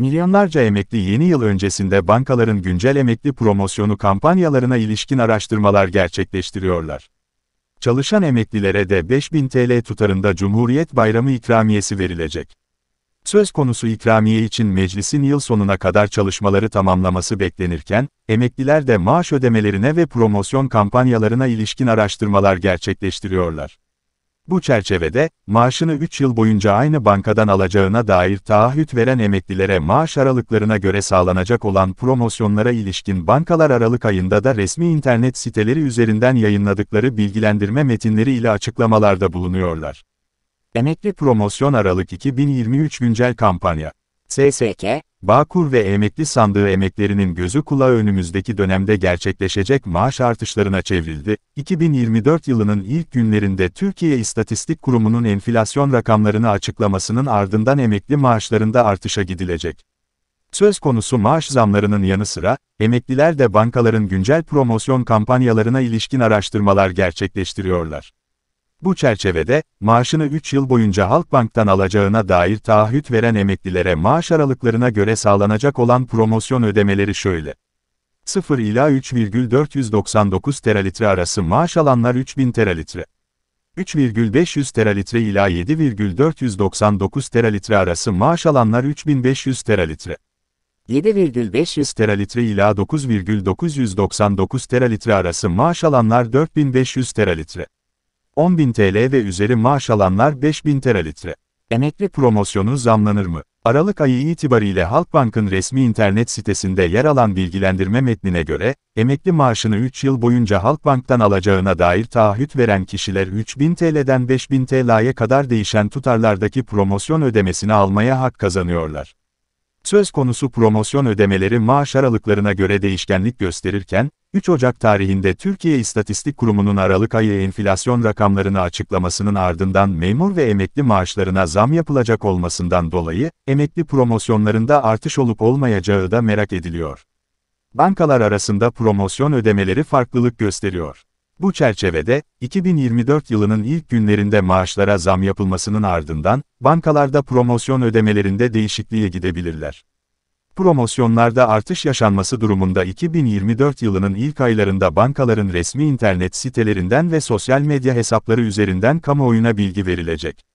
Milyonlarca emekli yeni yıl öncesinde bankaların güncel emekli promosyonu kampanyalarına ilişkin araştırmalar gerçekleştiriyorlar. Çalışan emeklilere de 5000 TL tutarında Cumhuriyet Bayramı ikramiyesi verilecek. Söz konusu ikramiye için meclisin yıl sonuna kadar çalışmaları tamamlaması beklenirken, emekliler de maaş ödemelerine ve promosyon kampanyalarına ilişkin araştırmalar gerçekleştiriyorlar. Bu çerçevede, maaşını 3 yıl boyunca aynı bankadan alacağına dair taahhüt veren emeklilere maaş aralıklarına göre sağlanacak olan promosyonlara ilişkin bankalar Aralık ayında da resmi internet siteleri üzerinden yayınladıkları bilgilendirme metinleri ile açıklamalarda bulunuyorlar. Emekli Promosyon Aralık 2023 Güncel Kampanya SSK, Bağkur ve emekli sandığı emeklerinin gözü kulağı önümüzdeki dönemde gerçekleşecek maaş artışlarına çevrildi. 2024 yılının ilk günlerinde Türkiye İstatistik Kurumu'nun enflasyon rakamlarını açıklamasının ardından emekli maaşlarında artışa gidilecek. Söz konusu maaş zamlarının yanı sıra, emekliler de bankaların güncel promosyon kampanyalarına ilişkin araştırmalar gerçekleştiriyorlar. Bu çerçevede, maaşını 3 yıl boyunca Halkbank'tan alacağına dair taahhüt veren emeklilere maaş aralıklarına göre sağlanacak olan promosyon ödemeleri şöyle. 0 ila 3,499 teralitre arası maaş alanlar 3000 teralitre. 3,500 teralitre ila 7,499 teralitre arası maaş alanlar 3500 teralitre. 7,500 teralitre ila 9,999 teralitre arası maaş alanlar 4500 teralitre. 10.000 TL ve üzeri maaş alanlar 5.000 teralitre. Emekli promosyonu zamlanır mı? Aralık ayı itibariyle Halkbank'ın resmi internet sitesinde yer alan bilgilendirme metnine göre, emekli maaşını 3 yıl boyunca Halkbank'tan alacağına dair taahhüt veren kişiler 3000 TL'den 5000 TL'ye kadar değişen tutarlardaki promosyon ödemesini almaya hak kazanıyorlar. Söz konusu promosyon ödemeleri maaş aralıklarına göre değişkenlik gösterirken, 3 Ocak tarihinde Türkiye İstatistik Kurumu'nun Aralık ayı enflasyon rakamlarını açıklamasının ardından memur ve emekli maaşlarına zam yapılacak olmasından dolayı, emekli promosyonlarında artış olup olmayacağı da merak ediliyor. Bankalar arasında promosyon ödemeleri farklılık gösteriyor. Bu çerçevede, 2024 yılının ilk günlerinde maaşlara zam yapılmasının ardından, bankalarda promosyon ödemelerinde değişikliğe gidebilirler. Promosyonlarda artış yaşanması durumunda 2024 yılının ilk aylarında bankaların resmi internet sitelerinden ve sosyal medya hesapları üzerinden kamuoyuna bilgi verilecek.